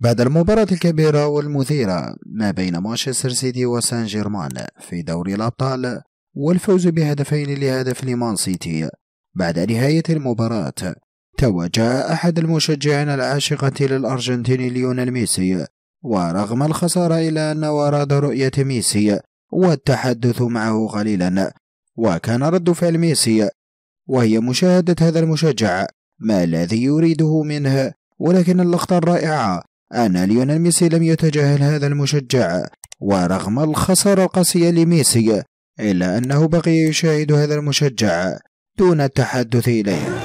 بعد المباراة الكبيرة والمثيرة ما بين مانشستر سيتي وسان جيرمان في دوري الأبطال والفوز بهدفين لهدف لمان سيتي بعد نهاية المباراة توجه أحد المشجعين العاشقة للأرجنتيني ليونيل ميسي ورغم الخسارة إلا أنه أراد رؤية ميسي والتحدث معه قليلا وكان رد فعل ميسي وهي مشاهدة هذا المشجع ما الذي يريده منه ولكن اللقطة الرائعة أن ليونيل ميسي لم يتجاهل هذا المشجع ورغم الخسارة القاسية لميسي إلا أنه بقي يشاهد هذا المشجع دون التحدث إليه